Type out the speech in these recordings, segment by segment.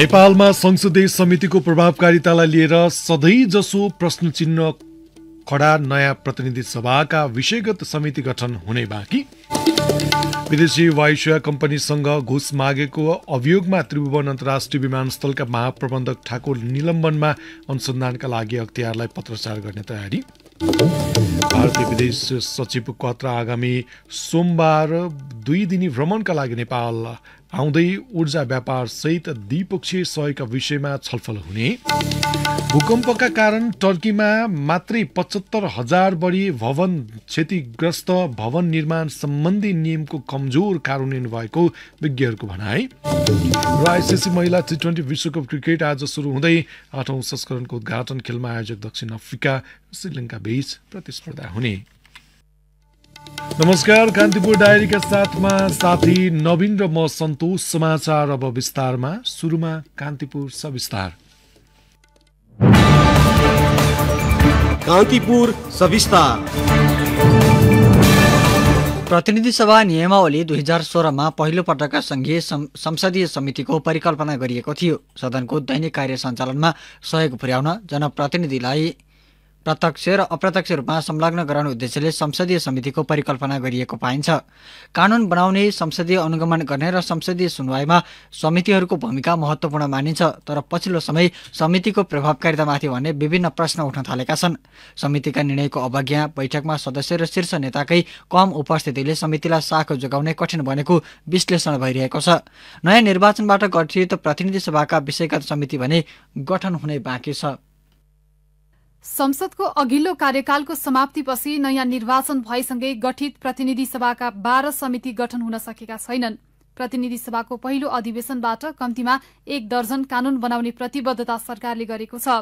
नेपालमा संसदीय समितिको प्रभावकारितालाई लिएर सधैँजसो प्रश्न चिन्ह खडा नयाँ प्रतिनिधि सभाका विषयगत समिति गठन हुने बाँकी विदेशी वायुसेवा कम्पनीसँग घुस मागेको अभियोगमा त्रिभुवन अन्तर्राष्ट्रिय विमानस्थलका महाप्रबन्धक ठाकुर निलम्बनमा अनुसन्धानका लागि अख्तियारलाई पत्रचार गर्ने तयारी भारतीय विदेश सचिव कत्रा आगामी सोमबार दुई दिने भ्रमणका लागि नेपाल आउँदै ऊर्जा व्यापार सहित द्विपक्षीय सहयोगका विषयमा छलफल हुने भूकम्पका कारण टर्कीमा मात्रै पचहत्तर हजार बढी भवन क्षतिग्रस्त भवन निर्माण सम्बन्धी नियमको कमजोर कार्यान्वयन भएको विज्ञहरूको भनाई र आइसिसी महिला टी ट्वेन्टी विश्वकप क्रिकेट आज सुरु हुँदै आठौँ संस्करणको उद्घाटन खेलमा आयोजक दक्षिण अफ्रिका श्रीलङ्का बीच प्रतिस्पर्धा हुने नमस्कार कान्तिपुर डायरीका साथमा साथी नवीन र म सन्तोष समाचार अब विस्तारमा सुरुमा कान्तिपुर सविस्तार कान्तिपुर सविस्तार प्रतिनिधि सभा नियमावली दुई हजार सोह्रमा पहिलोपटकका सङ्घीय सं, संसदीय समितिको परिकल्पना गरिएको थियो सदनको दैनिक कार्य सञ्चालनमा सहयोग पुर्याउन जनप्रतिनिधिलाई प्रत्यक्ष र अप्रत्यक्ष रूपमा संलग्न गराउने उद्देश्यले संसदीय समितिको परिकल्पना गरिएको पाइन्छ कानून बनाउने संसदीय अनुगमन गर्ने र संसदीय सुनवाईमा समितिहरूको भूमिका महत्त्वपूर्ण मानिन्छ तर पछिल्लो समय समितिको प्रभावकारितामाथि भने विभिन्न प्रश्न उठ्न थालेका छन् समितिका निर्णयको अवज्ञा बैठकमा सदस्य र शीर्ष नेताकै कम उपस्थितिले समितिलाई साख जोगाउने कठिन बनेको विश्लेषण भइरहेको छ नयाँ निर्वाचनबाट गठित प्रतिनिधि सभाका विषयगत समिति भने गठन हुने बाँकी छ संसदको अघिल्लो कार्यकालको समाप्तिपछि नयाँ निर्वाचन भएसँगै गठित प्रतिनिधि सभाका बाह्र समिति गठन हुन सकेका छैनन् प्रतिनिधि सभाको पहिलो अधिवेशनबाट कम्तीमा एक दर्जन कानून बनाउने प्रतिबद्धता सरकारले गरेको छ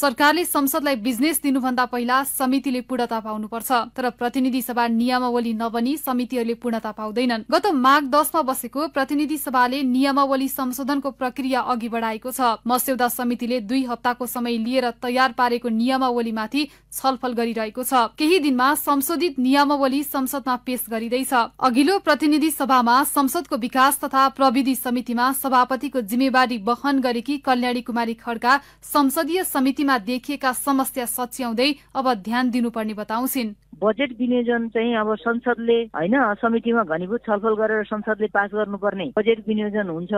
सरकारले संसदलाई बिजनेस दिनुभन्दा पहिला समितिले पूर्णता पाउनुपर्छ तर प्रतिनिधि सभा नियमावली नबनी समितिहरूले पूर्णता पाउँदैनन् गत माघ दसमा बसेको प्रतिनिधि सभाले नियमावली संशोधनको प्रक्रिया अघि बढ़ाएको छ मस्यौदा समितिले दुई हप्ताको समय लिएर तयार पारेको नियमावलीमाथि छलफल गरिरहेको छ केही दिनमा संशोधित नियमावली संसदमा पेश गरिँदैछ अघिल्लो प्रतिनिधि सभामा संसदको विकास तथा प्रविधि समितिमा सभापतिको जिम्मेवारी वहन गरेकी कल्याणी कुमारी खड्का संसदीय समिति राजनीतिमा देखिएका समस्या सच्याउँदै अब ध्यान दिनुपर्ने बताउँछिन् बजेट विनियोजन चाहिँ अब संसदले होइन समितिमा घनीभूत छलफल गरेर संसदले पास गर्नुपर्ने बजेट विनियोजन हुन्छ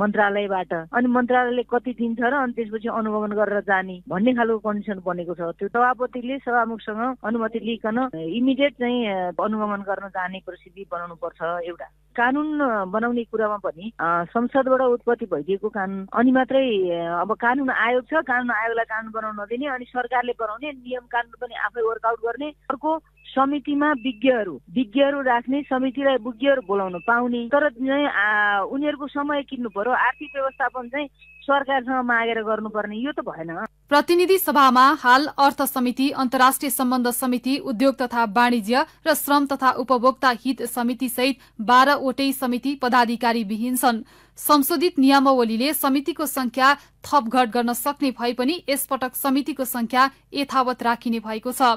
मन्त्रालयबाट अनि मन्त्रालयले कति दिन्छ र अनि त्यसपछि अनुगमन गरेर जाने भन्ने खालको कन्डिसन बनेको छ त्यो सभापतिले सभामुखसँग अनुमति लिइकन इमिडिएट चाहिँ अनुगमन गर्न जाने बनाउनु पर्छ एउटा कानुन बनाउने कुरामा पनि संसदबाट उत्पत्ति भइदिएको कानुन अनि मात्रै अब कानुन आयोग छ कानुन आयोगलाई कानुन बनाउन नदिने अनि सरकारले बनाउने नियम कानुन पनि आफै वर्कआउट गर्ने अर्को समितिमा विज्ञहरू विज्ञहरू राख्ने समितिलाई विज्ञहरू बोलाउनु पाउने तर उनीहरूको समय किन्नु पर्यो आर्थिक व्यवस्थापन चाहिँ सरकारसँग मागेर गर्नुपर्ने यो त भएन प्रतिनिधि सभामा हाल अर्थ समिति अन्तर्राष्ट्रिय सम्बन्ध समिति उद्योग तथा वाणिज्य र श्रम तथा उपभोक्ता हित समिति सहित बाह्रवटै समिति पदाधिकारी विहीन छन् संशोधित नियमावलीले समितिको संख्या थपघट गर्न सक्ने भए पनि यसपटक समितिको संख्या यथावत राखिने भएको छ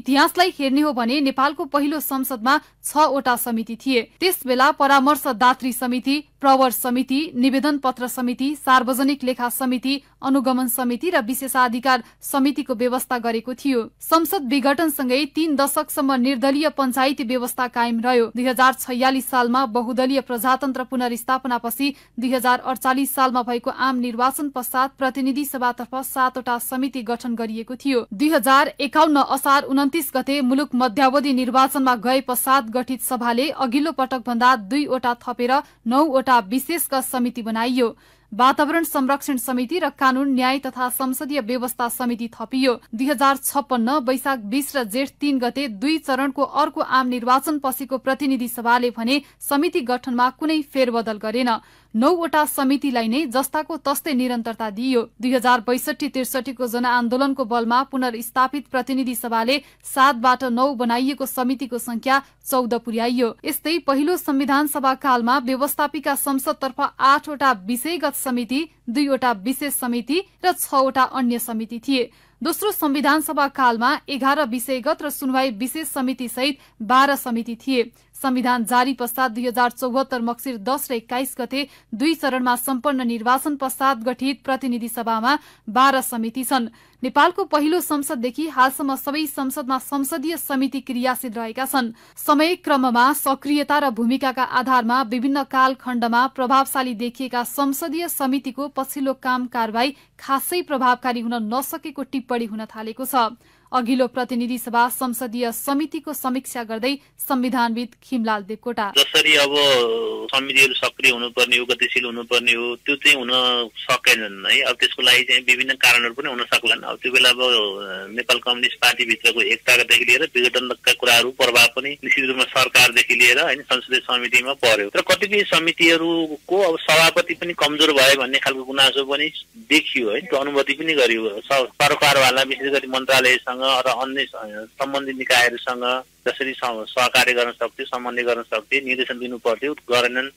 इतिहासलाई हेर्ने हो भने नेपालको पहिलो संसदमा छवटा समिति थिए त्यस त्यसबेला परामर्शदात्री समिति प्रवर समिति निवेदन पत्र समिति सार्वजनिक लेखा समिति अनुगमन समिति र विशेषाधिकार समितिको व्यवस्था गरेको थियो संसद विघटनसँगै तीन दशकसम्म निर्दलीय पञ्चायती व्यवस्था कायम रह्यो दुई हजार छयालिस सालमा बहुदलीय प्रजातन्त्र पुनर्स्थापनापछि दुई हजार अडचालिस सालमा भएको आम निर्वाचन पश्चात प्रतिनिधि सभातर्फ सातवटा समिति गठन गरिएको थियो दुई हजार एकाउन्न असार उन्तिस गते मुलुक मध्यावधि निर्वाचनमा गए पश्चात गठित सभाले अघिल्लो पटक भन्दा दुईवटा थपेर नौवटा एउटा विशेष समिति बनाइयो वातावरण संरक्षण समिति र कानून न्याय तथा संसदीय व्यवस्था समिति थपियो दुई हजार छप्पन्न वैशाख बीस र जेठ तीन गते दुई चरणको अर्को आम निर्वाचन पछिको प्रतिनिधि सभाले भने समिति गठनमा कुनै फेरबदल गरेन नौवटा समितिलाई नै जस्ताको तस्तै निरन्तरता दिइयो दुई हजार बैसठी त्रिसठीको जनआन्दोलनको बलमा पुनर्स्थापित प्रतिनिधि सभाले सातबाट नौ बनाइएको समितिको संख्या चौध पुर्याइयो यस्तै पहिलो संविधान सभा कालमा व्यवस्थापिका संसदतर्फ आठवटा विषयगत समिति दुईवटा विशेष समिति र छवटा अन्य समिति थिए दोस्रो संविधान सभा कालमा एघार विषयगत र सुनवाई विशेष समिति सहित बाह्र समिति थिए संविधान जारी पश्चात दुई हजार चौहत्तर मक्सिर दश र एक्काइस गते दुई चरणमा सम्पन्न निर्वाचन पश्चात गठित प्रतिनिधि सभामा बाह्र समिति छन् नेपालको पहिलो संसददेखि हालसम्म सबै संसदमा संसदीय समिति क्रियाशील रहेका छन् समय क्रममा सक्रियता र भूमिकाका आधारमा विभिन्न कालखण्डमा प्रभावशाली देखिएका संसदीय समितिको पछिल्लो काम कार्यवाही खासै प्रभावकारी हुन नसकेको टिप्पणी हुन थालेको छ अघिल्लो प्रतिनिधि सभा संसदीय समितिको समीक्षा गर्दै संविधानविद खिमलाल देवकोटा जसरी अब समितिहरू सक्रिय हुनुपर्ने हो गतिशील हुनुपर्ने हो त्यो चाहिँ हुन सकेनन् है अब त्यसको लागि चाहिँ विभिन्न कारणहरू पनि हुन सक्लान् अब त्यो बेला अब नेपाल कम्युनिस्ट पार्टीभित्रको एकतादेखि लिएर विघटनका कुराहरू प्रभाव पनि निश्चित रूपमा सरकारदेखि लिएर होइन संसदीय समितिमा पर्यो र कतिपय समितिहरूको अब सभापति पनि कमजोर भयो भन्ने खालको गुनासो पनि देखियो है त्यो अनुभूति पनि गरियो सरकारवाला विशेष गरी मन्त्रालयसँग संस्थाहरूसँग र अन्य सम्बन्धित निकायहरूसँग जसरी सहकार्य गर्न सक्थ्यो समन्वय गर्न सक्थ्यो निर्देशन दिनु पर्थ्यो गरेनन्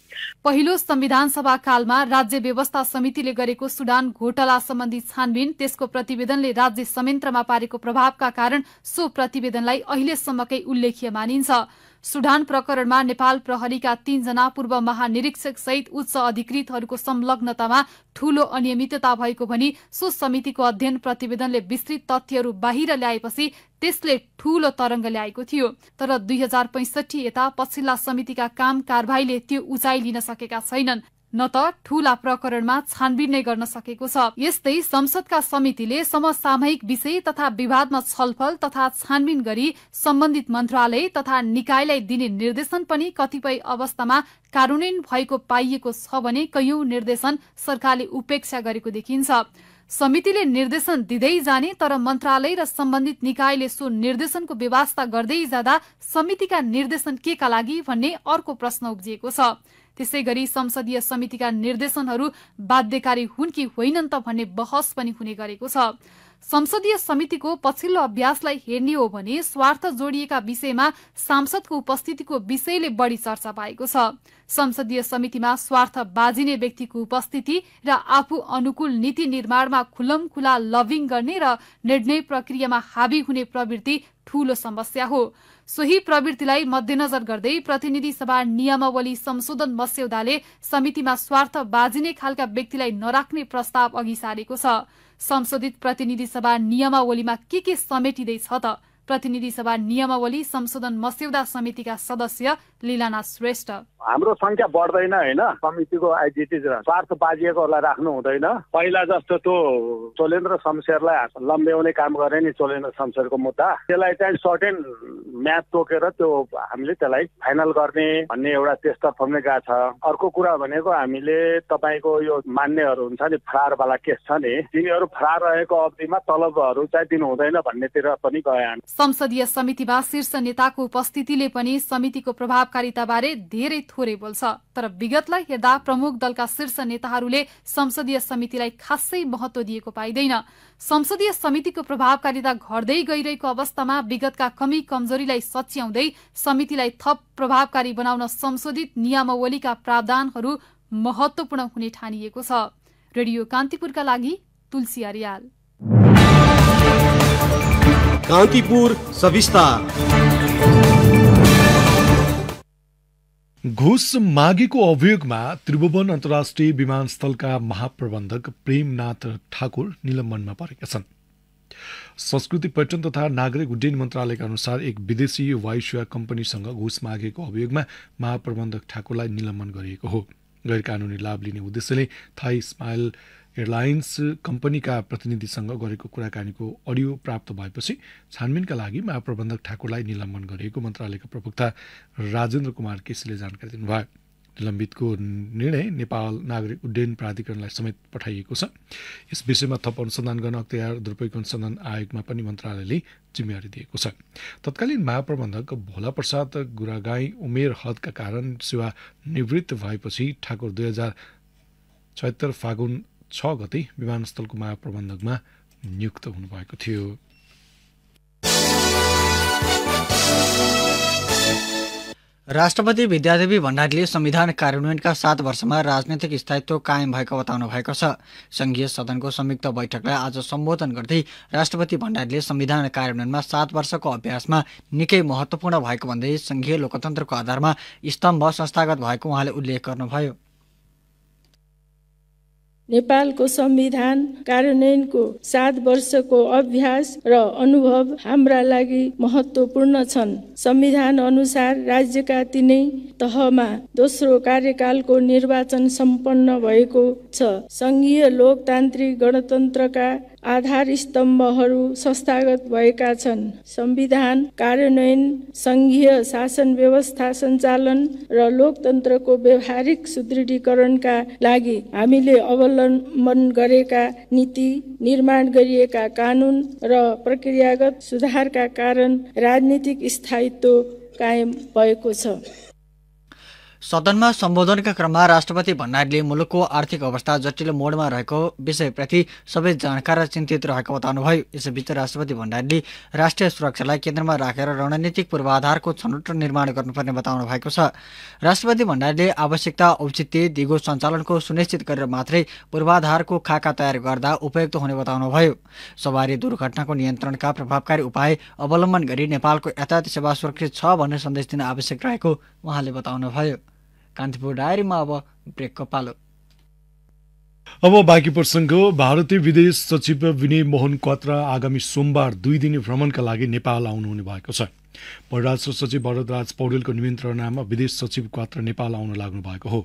पहिलो संविधान सभा कालमा राज्य व्यवस्था समितिले गरेको सुडान घोटाला सम्बन्धी छानबिन त्यसको प्रतिवेदनले राज्य संयन्त्रमा पारेको प्रभावका कारण सो प्रतिवेदनलाई अहिलेसम्मकै उल्लेखीय मानिन्छ सुडान प्रकरणमा नेपाल प्रहरीका तीनजना पूर्व महानिरीक्षक सहित उच्च अधिकृतहरूको संलग्नतामा ठूलो अनियमितता भएको भनी सो समितिको अध्ययन प्रतिवेदनले विस्तृत तथ्यहरू बाहिर ल्याएपछि त्यसले ठूलो तरंग ल्याएको थियो तर दुई हजार पैंसठी यता पछिल्ला समितिका काम कारवाहीले त्यो उचाइ लिन सकेका छैनन् न त ठूला प्रकरणमा छानबिन नै गर्न सकेको छ यस्तै संसदका समितिले समसामयिक विषय तथा विवादमा छलफल तथा छानबिन गरी सम्बन्धित मन्त्रालय तथा निकायलाई दिने निर्देशन पनि कतिपय अवस्थामा कार्यान्वयन भएको पाइएको छ भने कैयौं निर्देशन सरकारले उपेक्षा गरेको देखिन्छ समितिले निर्देशन दिँदै जाने तर मन्त्रालय र सम्बन्धित निकायले सो निर्देशनको व्यवस्था गर्दै जाँदा समितिका निर्देशन के का लागि भन्ने अर्को प्रश्न उब्जिएको छ त्यसै गरी संसदीय समितिका निर्देशनहरू बाध्यकारी हुन् कि होइनन् त भन्ने बहस पनि हुने गरेको छ संसदीय समितिको पछिल्लो अभ्यासलाई हेर्ने हो भने स्वार्थ जोडिएका विषयमा सांसदको उपस्थितिको विषयले बढ़ी चर्चा पाएको छ संसदीय समितिमा स्वार्थ बाजिने व्यक्तिको उपस्थिति र आफू अनुकूल नीति निर्माणमा खुलमखुला लभिङ गर्ने र निर्णय प्रक्रियामा हावी हुने प्रवृत्ति ठूलो समस्या हो सोही प्रवृत्तिलाई मध्यनजर गर्दै प्रतिनिधि सभा नियमावली संशोधन मस्यौदाले समितिमा स्वार्थ बाजिने खालका व्यक्तिलाई नराख्ने प्रस्ताव अघि सारेको छ संशोधित प्रतिनिधि सभा नियमावलीमा के के समेटिँदैछ त प्रतिनिधि सभा नियमावली संशोधन मस्यौदा समितिका सदस्य लीलाना श्रेष्ठ हाम्रो संख्या बढ्दैन होइन समितिको आइडिटी स्वार्थ बाजिएकोहरूलाई राख्नु हुँदैन पहिला जस्तो त्यो चोलेन्द्र शमशेरलाई लम्ब्याउने काम गरे नि चोलेन्द्र शमशेरको मुद्दा त्यसलाई चाहिँ सर्टेन म्याच तोकेर त्यो हामीले त्यसलाई फाइनल गर्ने भन्ने एउटा त्यसतर्फ फर्मेका गएको छ अर्को कुरा भनेको हामीले तपाईँको यो मान्नेहरू हुन्छ नि फरारवाला केस छ नि तिनीहरू फरार रहेको अवधिमा तलबहरू चाहिँ दिनु हुँदैन भन्नेतिर पनि गए संसदीय समितिमा शीर्ष नेताको उपस्थितिले पनि समितिको प्रभावकारिताबारे धेरै थोरै बोल्छ तर विगतलाई हेर्दा प्रमुख दलका शीर्ष नेताहरूले संसदीय समितिलाई खासै महत्व दिएको पाइँदैन संसदीय समितिको प्रभावकारिता घट्दै गइरहेको अवस्थामा विगतका कमी कमजोरीलाई सच्याउँदै समितिलाई थप प्रभावकारी बनाउन संशोधित नियमावलीका प्रावधानहरू महत्वपूर्ण हुने ठानिएको छ रेडियो कान्तिपुरका लागि तुलसी कान्तिपुर सविस्तार घुस मागेको अभियोगमा त्रिभुवन अन्तर्राष्ट्रिय विमानस्थलका महाप्रबन्धक प्रेमनाथ ठाकुर निलम्बनमा परेका छन् संस्कृति पर्यटन तथा नागरिक उड्डयन मन्त्रालयका अनुसार एक विदेशी वायुसेवा कम्पनीसँग घुस मागेको अभियोगमा महाप्रबन्धक ठाकुरलाई निलम्बन गरिएको हो गैर कानूनी लाभ लिने उद्देश्यले थाई स्माइल एयरलाइन्स कम्पनीका प्रतिनिधिसँग गरेको कुराकानीको अडियो प्राप्त भएपछि छानबिनका लागि महाप्रबन्धक ठाकुरलाई निलम्बन गरिएको मन्त्रालयका प्रवक्ता राजेन्द्र कुमार केसीले जानकारी दिनुभयो निलम्बितको निर्णय नेपाल नागरिक उड्डयन प्राधिकरणलाई समेत पठाइएको छ यस विषयमा थप अनुसन्धान गर्न अख्तियार दुरुपयोग अनुसन्धान आयोगमा पनि मन्त्रालयले जिम्मेवारी दिएको छ तत्कालीन महाप्रबन्धक भोला प्रसाद गुरागाई उमेर हदका कारण सेवा निवृत्त भएपछि ठाकुर दुई हजार फागुन छ गते विमानस्थलको महाप्रबन्धकमा नियुक्त हुनुभएको थियो राष्ट्रपति विद्यादेवी भण्डारीले संविधान कार्यान्वयनका सात वर्षमा राजनैतिक स्थायित्व कायम भएको बताउनु भएको छ सङ्घीय सदनको संयुक्त बैठकलाई आज सम्बोधन गर्दै राष्ट्रपति भण्डारीले संविधान कार्यान्वयनमा सात वर्षको अभ्यासमा निकै महत्त्वपूर्ण भएको भन्दै सङ्घीय लोकतन्त्रको आधारमा स्तम्भ संस्थागत भएको उहाँले उल्लेख गर्नुभयो नेपालको संविधान कार्यान्वयनको सात वर्षको अभ्यास र अनुभव हाम्रा लागि महत्त्वपूर्ण छन् संविधान अनुसार राज्यका तिनै तहमा दोस्रो कार्यकालको निर्वाचन सम्पन्न भएको छ सङ्घीय लोकतान्त्रिक गणतन्त्रका आधार स्तम्भहरू संस्थागत भएका छन् संविधान कार्यान्वयन सङ्घीय शासन व्यवस्था सञ्चालन र लोकतन्त्रको व्यवहारिक सुदृढीकरणका लागि हामीले अवलम्बन गरेका नीति निर्माण गरिएका कानुन र प्रक्रियागत सुधारका कारण राजनीतिक स्थायित्व कायम भएको छ सदनमा सम्बोधनका क्रममा राष्ट्रपति भण्डारीले मुलुकको आर्थिक अवस्था जटिल मोडमा रहेको विषयप्रति सबै जानकार र चिन्तित रहेको बताउनुभयो यसैबीच राष्ट्रपति भण्डारीले राष्ट्रिय सुरक्षालाई केन्द्रमा राखेर रणनीतिक पूर्वाधारको छनौट निर्माण गर्नुपर्ने बताउनु भएको छ राष्ट्रपति भण्डारीले आवश्यकता औचित्य दिगो सञ्चालनको सुनिश्चित गरेर मात्रै पूर्वाधारको खाका तयार गर्दा उपयुक्त हुने बताउनुभयो सवारी दुर्घटनाको नियन्त्रणका प्रभावकारी उपाय अवलम्बन गरी नेपालको यातायात सेवा सुरक्षित छ भन्ने सन्देश दिन आवश्यक रहेको उहाँले बताउनुभयो कान्तिपुर डायरीमा अब ब्रेकको पालो अब बाँकी प्रसङ्ग भारतीय विदेश सचिव विनय मोहन क्वात्रा आगामी सोमबार दुई दिने भ्रमणका लागि नेपाल आउनुहुने भएको छ परराष्ट्र सचिव भरतराज पौडेलको निमन्त्रणामा विदेश सचिव क्वात्र नेपाल आउन लाग्नु भएको हो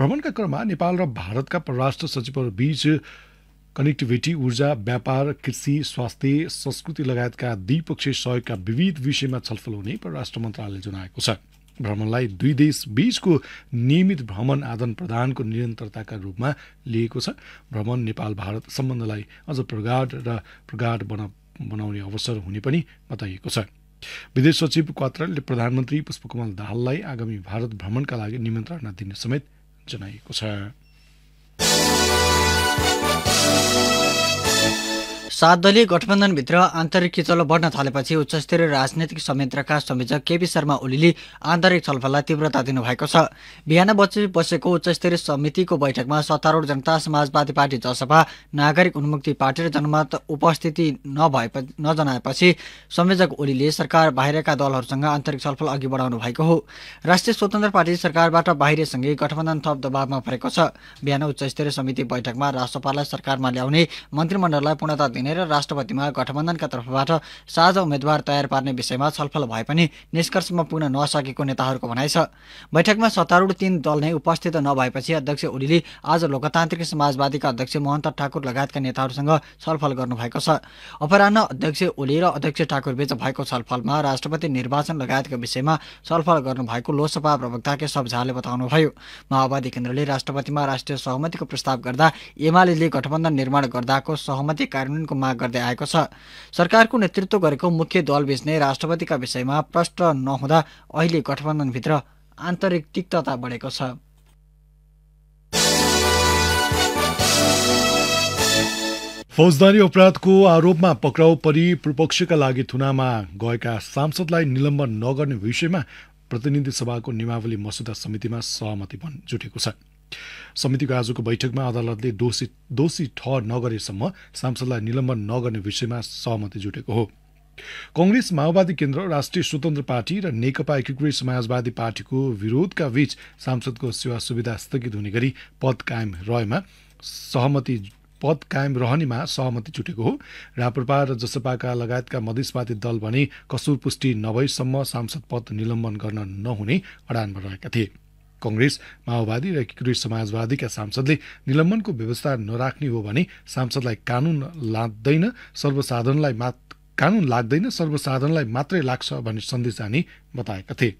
भ्रमणका क्रममा नेपाल र भारतका परराष्ट्र बीच कनेक्टिभिटी ऊर्जा व्यापार कृषि स्वास्थ्य संस्कृति लगायतका द्विपक्षीय सहयोगका विविध विषयमा छलफल हुने परराष्ट्र मन्त्रालयले जनाएको छ भ्रमणलाई दुई देश बीचको नियमित भ्रमण आदान प्रदानको निरन्तरताका रूपमा लिएको छ भ्रमण नेपाल भारत सम्बन्धलाई अझ प्रगाढ र प्रगाढ बना बनाउने अवसर हुने पनि बताइएको छ विदेश सचिव क्वात्रले प्रधानमन्त्री पुष्पकमल दाहाललाई आगामी भारत भ्रमणका लागि निमन्त्रणा दिने समेत जनाएको छ सात दलीय गठबन्धनभित्र आन्तरिक किचलो बढ्न थालेपछि उच्चस्तरीय राजनैतिक संयन्त्रका संयोजक केपी शर्मा ओलीले आन्तरिक छलफललाई तीव्रता दिनुभएको छ बिहान बचे बसेको उच्चस्तरीय समितिको बैठकमा सत्तारूढ जनता समाजवादी पार्टी जसपा नागरिक उन्मुक्ति पार्टी र जनमत उपस्थिति नभए नजनाएपछि संयोजक ओलीले सरकार बाहिरका दलहरूसँग आन्तरिक छलफल अघि बढाउनु भएको हो राष्ट्रिय स्वतन्त्र पार्टी सरकारबाट बाहिरसँगै गठबन्धन थप दबावमा परेको छ बिहान उच्चस्तरीय समिति बैठकमा राजसपालाई सरकारमा ल्याउने मन्त्रीमण्डललाई पूर्णता र राष्ट्रपतिमा गठबन्धनका तर्फबाट साझा उम्मेद्वार तयार पार्ने विषयमा छलफल भए पनि निष्कर्षमा पुग्न नसकेको नेताहरूको भनाइ छ बैठकमा सत्तारूढ तीन दल नै उपस्थित नभएपछि अध्यक्ष ओलीले आज लोकतान्त्रिक समाजवादीका अध्यक्ष महन्त ठाकुर लगायतका नेताहरूसँग छलफल गर्नुभएको छ अपराह अध्यक्ष ओली र अध्यक्ष ठाकुरबीच भएको छलफलमा राष्ट्रपति निर्वाचन लगायतका विषयमा छलफल गर्नुभएको लोकसभा प्रवक्ता केशव झाले बताउनुभयो माओवादी केन्द्रले राष्ट्रपतिमा राष्ट्रिय सहमतिको प्रस्ताव गर्दा एमाले गठबन्धन निर्माण गर्दाको सहमति कार्यान्वयन परिवर्तनको माग गर्दै आएको छ सरकारको नेतृत्व गरेको मुख्य दल नै राष्ट्रपतिका विषयमा प्रष्ट नहुँदा अहिले गठबन्धनभित्र आन्तरिक तिक्तता बढेको छ फौजदारी अपराधको आरोपमा पक्राउ परि विपक्षका लागि थुनामा गएका सांसदलाई निलम्बन नगर्ने विषयमा प्रतिनिधि सभाको नियमावली मसुदा समितिमा सहमति जुटेको छ समितिको आजको बैठकमा अदालतले दोषी दोषी ठहर नगरेसम्म सांसदलाई निलम्बन नगर्ने विषयमा सहमति जुटेको हो कंग्रेस माओवादी केन्द्र राष्ट्रिय स्वतन्त्र पार्टी र नेकपा एकीकृत समाजवादी पार्टीको विरोधका बीच सांसदको सेवा सुविधा स्थगित हुने गरी पद कायम रहेमा सहमति पद कायम रहनेमा सहमति जुटेको हो राप्रपा र जसपाका लगायतका मधेसवादी दल भने कसुर पुष्टि नभएसम्म सांसद पद निलम्बन गर्न नहुने अडानमा रहेका थिए कंग्रेस माओवादी र एकीकृत समाजवादीका सांसदले निलम्बनको व्यवस्था नराख्ने हो भने सांसदलाई कानून लाग्दैन सर्वसाधारणलाई मा कानून लाग्दैन सर्वसाधारणलाई मात्रै लाग्छ भन्ने सन्देश जाने बताएका थिए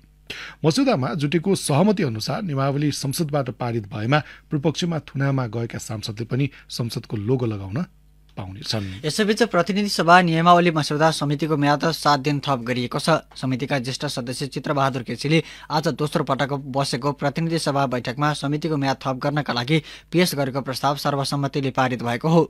मसुदामा जुटेको सहमति अनुसार निमावली संसदबाट पारित भएमा प्रपक्षमा थुनामा गएका सांसदले पनि संसदको लोगो लगाउन पाउनेछन् यसैबीच प्रतिनिधि सभा नियमावली मस्यौदा समितिको म्याद सात दिन थप गरिएको छ समितिका ज्येष्ठ सदस्य चित्रबहादुर केसीले आज दोस्रो पटक बसेको प्रतिनिधि सभा बैठकमा समितिको म्याद थप गर्नका लागि पेश गरेको प्रस्ताव सर्वसम्मतिले पारित भएको हो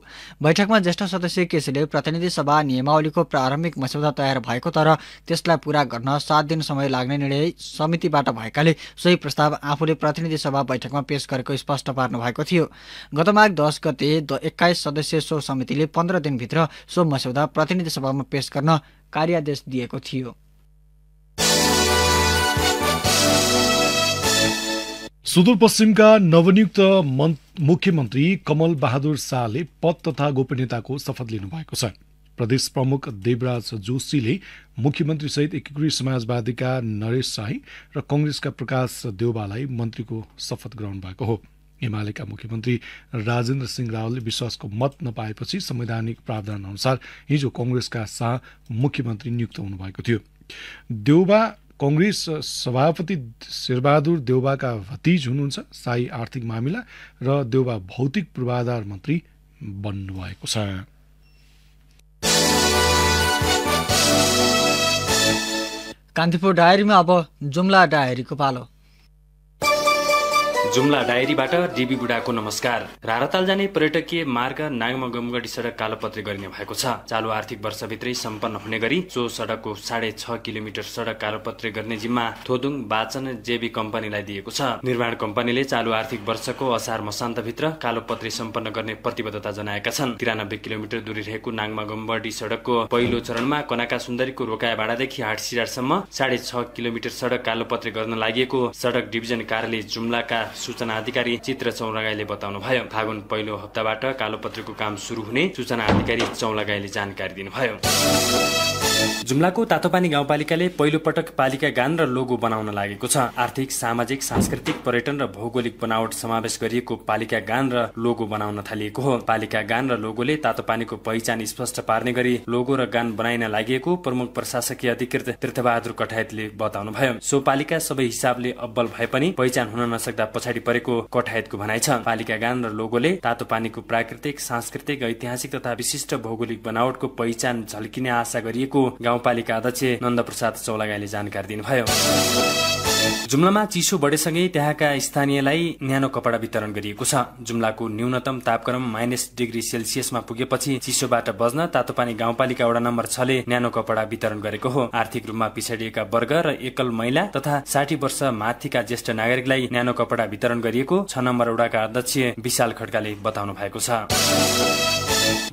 बैठकमा ज्येष्ठ सदस्य केसीले प्रतिनिधि सभा नियमावलीको प्रारम्भिक मस्यौदा तयार भएको तर त्यसलाई पूरा गर्न सात दिन समय लाग्ने निर्णय समितिबाट भएकाले सोही प्रस्ताव आफूले प्रतिनिधि सभा बैठकमा पेश गरेको स्पष्ट पार्नु भएको थियो गत माघ दस गते एक्काइस सदस्य सो समिति समितिले पन्ध्र दिनभित्र सो मस्यौदा प्रतिनिधि सभामा पेश गर्न कार्यादेश दिएको थियो सुदूरपश्चिमका नवनियुक्त मुख्यमन्त्री कमल बहादुर शाहले पद तथा गोपनीयताको शपथ लिनुभएको छ प्रदेश प्रमुख देवराज जोशीले मुख्यमन्त्री सहित एकीकृत समाजवादीका नरेश साई र कंग्रेसका प्रकाश देवबालाई मन्त्रीको शपथ ग्रहण भएको हो एमालेका मुख्यमन्त्री राजेन्द्र सिंह रावलले विश्वासको मत नपाएपछि संवैधानिक प्रावधान अनुसार हिजो कङ्ग्रेसका शाह मुख्यमन्त्री नियुक्त हुनुभएको थियो देउबा कङ्ग्रेस सभापति शेरबहादुर देउबाका भतिज हुनुहुन्छ साई आर्थिक मामिला र देउबा भौतिक पूर्वाधार मन्त्री बन्नुभएको छ कान्तिपुर डायरीमा अब जुम्ला डायरीको पालो जुम्ला डायरीबाट डिबी बुढाको नमस्कार राराताल जाने पर्यटकीय मार्ग गमगढी सडक कालोपत्री गरिने भएको छ चालु आर्थिक वर्षभित्रै सम्पन्न हुने गरी सो सडकको साढे छ किलोमिटर सडक कालोपत्री गर्ने जिम्मा थोदुङ बाचन जेबी कम्पनीलाई दिएको छ निर्माण कम्पनीले चालु आर्थिक वर्षको असार मसान्तभित्र कालोपत्री सम्पन्न गर्ने प्रतिबद्धता जनाएका छन् तिरानब्बे किलोमिटर दूरी रहेको नाङमा नागमगमगढी सडकको पहिलो चरणमा कनाका सुन्दरीको रोकायाबाडादेखि हाटसिराटसम्म साढे छ किलोमिटर सडक कालोपत्री गर्न लागि सडक डिभिजन कार्यालय जुम्लाका सूचना अधिकारी चित्र चौलागाईले भयो फागुन पहिलो हप्ताबाट कालोपत्रको काम सुरु हुने सूचना अधिकारी चौलागाईले जानकारी दिनुभयो जुम्लाको तातोपानी गाउँपालिकाले पहिलो पटक पालिका गान र लोगो बनाउन लागेको छ आर्थिक सामाजिक सांस्कृतिक पर्यटन र भौगोलिक बनावट समावेश गरिएको पालिका गान र लोगो बनाउन थालिएको हो पालिका गान र लोगोले तातोपानीको पहिचान स्पष्ट पार्ने गरी लोगो र गान बनाइन लागि प्रमुख प्रशासकीय अधिकृत तीर्थबहादुर कठायतले बताउनुभयो सो पालिका सबै हिसाबले अब्बल भए पनि पहिचान हुन नसक्दा पछाडि पछाडि परेको कठायतको भनाइ छ पालिका गान र लोगोले तातो पानीको प्राकृतिक सांस्कृतिक ऐतिहासिक तथा विशिष्ट भौगोलिक बनावटको पहिचान झल्किने आशा गरिएको गाउँपालिका अध्यक्ष नन्द प्रसाद चौलागाईले जानकारी दिनुभयो जुम्लामा चिसो बढेसँगै त्यहाँका स्थानीयलाई न्यानो कपडा वितरण गरिएको छ जुम्लाको न्यूनतम तापक्रम माइनस डिग्री सेल्सियसमा पुगेपछि चिसोबाट बच्न तातोपानी गाउँपालिका वडा नम्बर छले न्यानो कपडा वितरण गरेको हो आर्थिक रूपमा पिछडिएका वर्ग र एकल महिला तथा साठी वर्ष माथिका ज्येष्ठ नागरिकलाई न्यानो कपडा वितरण गरिएको छ नम्बर वडाका अध्यक्ष विशाल खड्काले बताउनु भएको छ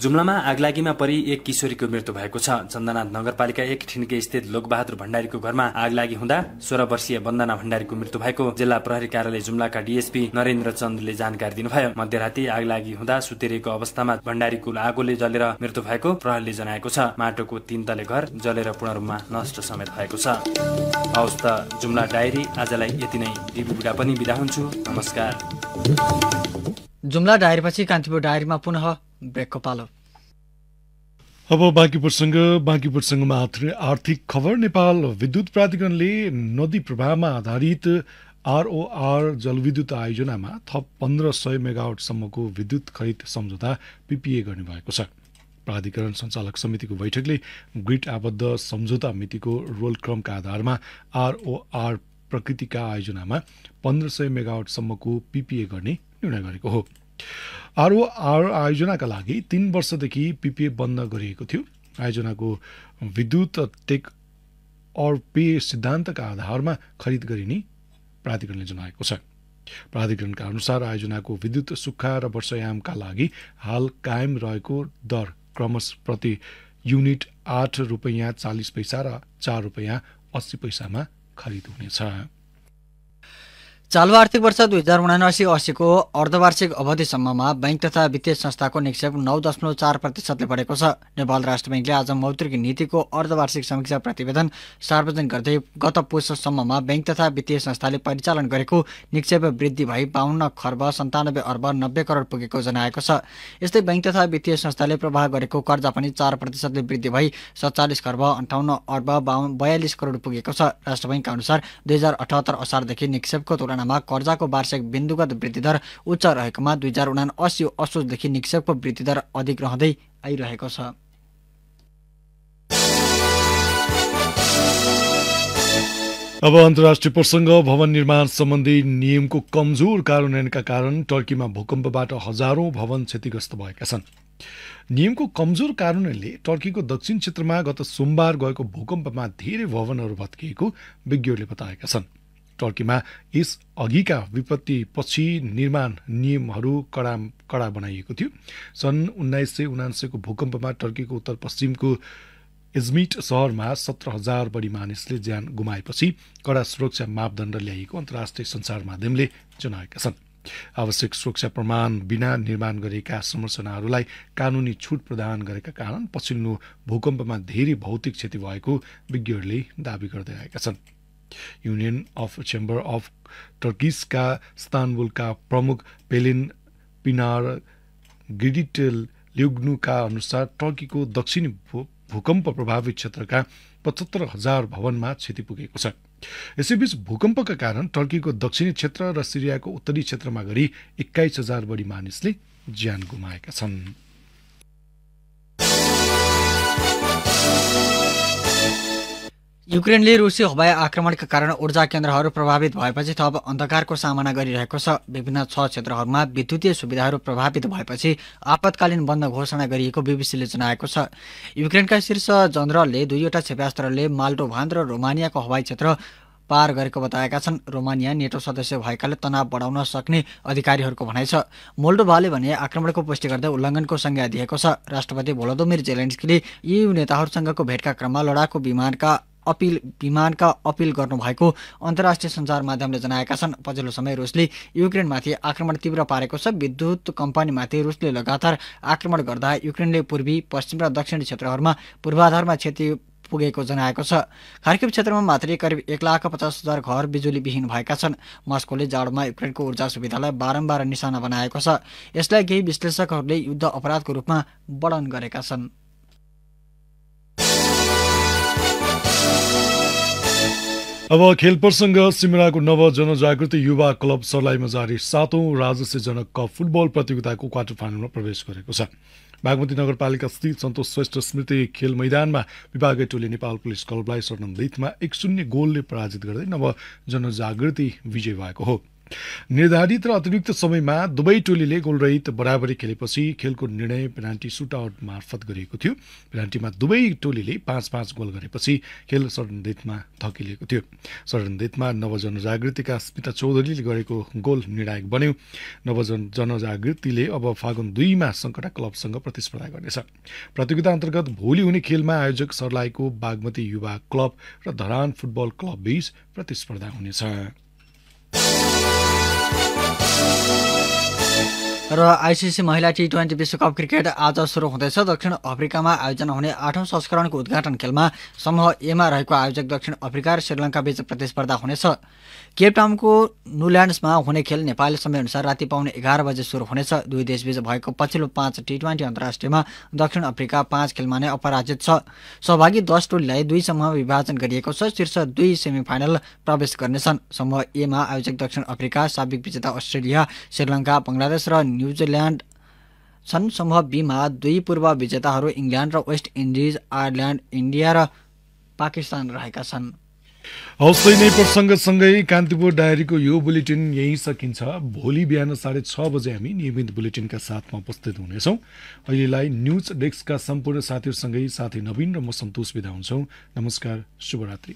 जुम्लामा आगलागीमा परि एक किशोरीको मृत्यु भएको छ चन्दनाथ नगरपालिका एक ठिनके स्थित लोकबहादुर भण्डारीको घरमा आगलागी हुँदा सोह्र वर्षीय बन्दना भण्डारीको मृत्यु भएको जिल्ला प्रहरी कार्यालय जुम्लाका डिएसपी नरेन्द्र चन्दले जानकारी दिनुभयो मध्यराति आगलागी हुँदा सुतेरिएको अवस्थामा भण्डारीको आगोले जलेर मृत्यु भएको प्रहरीले जनाएको छ माटोको तीन तले घर जलेर पूर्ण रूपमा नष्ट समेत भएको छ हवस् त जुम्ला डायरी आजलाई यति नै दिपीबुढा पनि बिदा हुन्छु नमस्कार जुम्ला डायरीपछि कान्तिपुर डायरीमा पुनः ब्रेकको पालो अब बाँकी प्रसङ्ग बाँकी प्रसङ्गमा आर्थिक खबर नेपाल विद्युत प्राधिकरणले नदी प्रवाहमा आधारित आरओआर जलविद्युत आयोजनामा थप पन्ध्र सय मेगावटसम्मको विद्युत खरिद सम्झौता पिपिए गर्ने भएको छ प्राधिकरण सञ्चालक समितिको बैठकले ग्रिड आबद्ध सम्झौता मितिको रोलक्रमका आधारमा आरओआर प्रकृतिका आयोजनामा पन्ध्र सय मेगावटसम्मको पिपिए गर्ने निर्णय गरेको हो आरो आयोजनाका लागि तीन वर्षदेखि पिपिए बन्द गरिएको थियो आयोजनाको विद्युत टेक अर पे सिद्धान्तका आधारमा खरिद गरिने प्राधिकरणले जनाएको छ प्राधिकरणका अनुसार आयोजनाको विद्युत सुक्खा र वर्षायामका लागि हाल कायम रहेको दर क्रमश प्रति युनिट आठ रुपियाँ चालिस पैसा र चार रुपियाँ अस्सी पैसामा खरिद हुनेछ चालु आर्थिक वर्ष दुई हजार उनासी असीको अर्धवार्षिक अवधिसम्ममा बैङ्क तथा वित्तीय संस्थाको निक्षेप नौ दशमलव चार प्रतिशतले बढेको छ नेपाल राष्ट्र ब्याङ्कले आज मौद्रिक नीतिको अर्धवार्षिक समीक्षा प्रतिवेदन सार्वजनिक गर्दै गत पुससम्ममा बैङ्क तथा वित्तीय संस्थाले परिचालन गरेको निक्षेप वृद्धि भई बाहन्न खर्ब सन्तानब्बे अर्ब नब्बे करोड पुगेको जनाएको छ यस्तै बैङ्क तथा वित्तीय संस्थाले प्रवाह गरेको कर्जा पनि चार प्रतिशतले वृद्धि भई सत्तालिस खर्ब अन्ठाउन्न अर्ब बयालिस करोड पुगेको छ राष्ट्र ब्याङ्कका अनुसार दुई हजार अठहत्तर असारदेखि निक्षेपको तुलना अवधारणामा कर्जाको वार्षिक बिन्दुगत वृद्धिदर उच्च रहेकोमा दुई हजार उना असी असोजदेखि निक्षेपको वृद्धिदर अधिक रहँदै आइरहेको छ अब अन्तर्राष्ट्रिय प्रसङ्ग भवन निर्माण सम्बन्धी नियमको कमजोर कार्यान्वयनका कारण टर्कीमा भूकम्पबाट हजारौं भवन क्षतिग्रस्त भएका छन् नियमको कमजोर कारणले टर्कीको दक्षिण क्षेत्रमा गत सोमबार गएको भूकम्पमा धेरै भवनहरू भत्किएको विज्ञहरूले बताएका छन् टर्कीमा यस अघिका विपत्तिपछि निर्माण नियमहरू कडा कडा बनाइएको थियो सन् उन्नाइस सय उनान्सयको भूकम्पमा टर्कीको उत्तर पश्चिमको इजमिट सहरमा सत्र हजार बढी मानिसले ज्यान गुमाएपछि कडा सुरक्षा मापदण्ड ल्याइएको अन्तर्राष्ट्रिय सञ्चार माध्यमले जनाएका छन् आवश्यक सुरक्षा प्रमाण बिना निर्माण गरेका संरचनाहरूलाई कानुनी छुट प्रदान गरेका कारण पछिल्लो भूकम्पमा धेरै भौतिक क्षति भएको विज्ञहरूले दावी गर्दै आएका छन् युनियन अफ चेम्बर अफ टर्किसका स्तानबुलका प्रमुख पेलिन पिनार गिडिटेल ल्युग्नुका अनुसार टर्कीको दक्षिणी भूकम्प प्रभावित क्षेत्रका पचहत्तर हजार भवनमा क्षति पुगेको छ यसैबीच भूकम्पका कारण टर्कीको दक्षिणी क्षेत्र र सिरियाको उत्तरी क्षेत्रमा गरी एक्काइस हजार बढी मानिसले ज्यान गुमाएका छन् युक्रेनले रुसी हवाई आक्रमणका कारण ऊर्जा केन्द्रहरू प्रभावित भएपछि थप अन्धकारको सामना गरिरहेको छ विभिन्न छ क्षेत्रहरूमा विद्युतीय सुविधाहरू प्रभावित भएपछि आपतकालीन बन्द घोषणा गरिएको बिबिसीले जनाएको छ युक्रेनका शीर्ष जनरलले दुईवटा क्षेपास्त्रले माल्टोभान र रोमानियाको हवाई क्षेत्र पार गरेको बताएका छन् रोमानिया नेटो सदस्य भएकाले तनाव बढाउन सक्ने अधिकारीहरूको भनाइ छ मोल्डोभाले भने आक्रमणको पुष्टि गर्दै उल्लङ्घनको संज्ञा दिएको छ राष्ट्रपति भोलोदोमिर जेलेन्स्कीले यी नेताहरूसँगको भेटका क्रममा लडाकु विमानका अपिल विमानका अपिल गर्नुभएको अन्तर्राष्ट्रिय सञ्चार माध्यमले जनाएका छन् पछिल्लो समय रुसले युक्रेनमाथि आक्रमण तीव्र पारेको छ विद्युत कम्पनीमाथि रुसले लगातार आक्रमण गर्दा युक्रेनले पूर्वी पश्चिम र दक्षिणी क्षेत्रहरूमा पूर्वाधारमा क्षति पुगेको जनाएको छ खार्किव क्षेत्रमा मात्रै करिब एक लाख पचास हजार घर बिजुलीविहीन भएका छन् मस्कोले जाडोमा युक्रेनको ऊर्जा सुविधालाई बारम्बार निशाना बनाएको छ यसलाई केही विश्लेषकहरूले युद्ध अपराधको रूपमा वर्णन गरेका छन् अब खेल प्रसङ्ग सिमराको नव जनजागृति युवा क्लब सर्लाहीमा जारी सातौँ राजस्य जनक कप फुटबल प्रतियोगिताको क्वार्टर फाइनलमा प्रवेश गरेको छ बागमती नगरपालिका स्थित सन्तोष श्रेष्ठ स्मृति खेल मैदानमा विभागीय टोली नेपाल पुलिस क्लबलाई सर्नम लिथमा एक शून्य गोलले पराजित गर्दै नव जनजागृति विजय भएको हो निर्धारित र अतिरिक्त समयमा दुवै टोलीले गोलरहित बराबरी खेलेपछि खेलको निर्णय पेनाल्टी सुटआउट मार्फत गरिएको थियो पेनाल्टीमा दुवै टोलीले पाँच पाँच गोल गरेपछि खेल सडनदेतमा धकिलिएको थियो सडनदेतमा नवजनजागृतिका स्मिता चौधरीले गरेको गोल निर्णायक बन्यो नवजन जनजागृतिले अब फागुन दुईमा सङ्कटा क्लबसँग प्रतिस्पर्धा गर्नेछ प्रतियोगिता अन्तर्गत भोलि हुने खेलमा आयोजक सर्लाहीको बागमती युवा क्लब र धरान फुटबल क्लब बीच प्रतिस्पर्धा हुनेछ Thank you. र आइसिसी महिला टी ट्वेन्टी विश्वकप क्रिकेट आज सुरु हुँदैछ दक्षिण अफ्रिकामा आयोजना हुने आठौँ संस्करणको उद्घाटन खेलमा समूह एमा रहेको आयोजक दक्षिण अफ्रिका र श्रीलङ्का बीच प्रतिस्पर्धा हुनेछ केपटाउनको नुल्यान्ड्समा हुने खेल नेपाली समयअनुसार राति पाउने एघार बजे सुरु हुनेछ दुई देशबीच भएको पछिल्लो पाँच टी ट्वेन्टी अन्तर्राष्ट्रियमा दक्षिण अफ्रिका पाँच खेलमा नै अपराजित छ सहभागी दस टोलीलाई दुई समूह विभाजन गरिएको छ शीर्ष दुई सेमिफाइनल प्रवेश गर्नेछन् समूह एमा आयोजक दक्षिण अफ्रिका साबिक विजेता अस्ट्रेलिया श्रीलङ्का बङ्गलादेश र न्युजिल्यान्ड छन् समूह बीमा दुई पूर्व विजेताहरू इङ्ल्यान्ड र वेस्ट इन्डिज आयरल्यान्ड इन्डिया र पाकिस्तान रहेका छन् हौसै नै प्रसङ्गसँगै कान्तिपुर डायरीको यो बुलेटिन यहीँ सकिन्छ भोलि बिहान साढे छ बजे हामी नियमित बुलेटिनका साथमा उपस्थित हुनेछौँ अहिलेलाई न्युज डेस्कका सम्पूर्ण साथीहरूसँगै साथी नवीन र म सन्तोष बिदा हुन्छौँ नमस्कार शुभरात्री